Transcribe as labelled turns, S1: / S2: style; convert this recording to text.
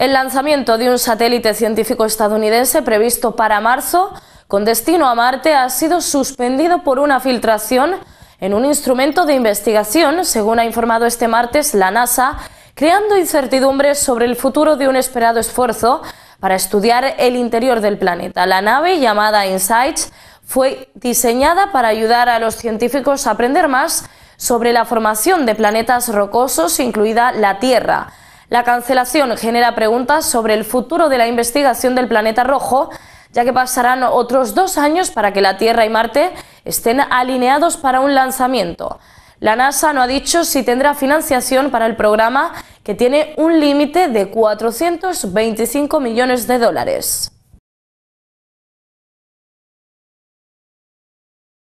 S1: El lanzamiento de un satélite científico estadounidense previsto para marzo con destino a Marte ha sido suspendido por una filtración en un instrumento de investigación, según ha informado este martes la NASA, creando incertidumbres sobre el futuro de un esperado esfuerzo para estudiar el interior del planeta. La nave, llamada Insights, fue diseñada para ayudar a los científicos a aprender más sobre la formación de planetas rocosos, incluida la Tierra. La cancelación genera preguntas sobre el futuro de la investigación del planeta rojo, ya que pasarán otros dos años para que la Tierra y Marte estén alineados para un lanzamiento. La NASA no ha dicho si tendrá financiación para el programa, que tiene un límite de 425 millones de dólares.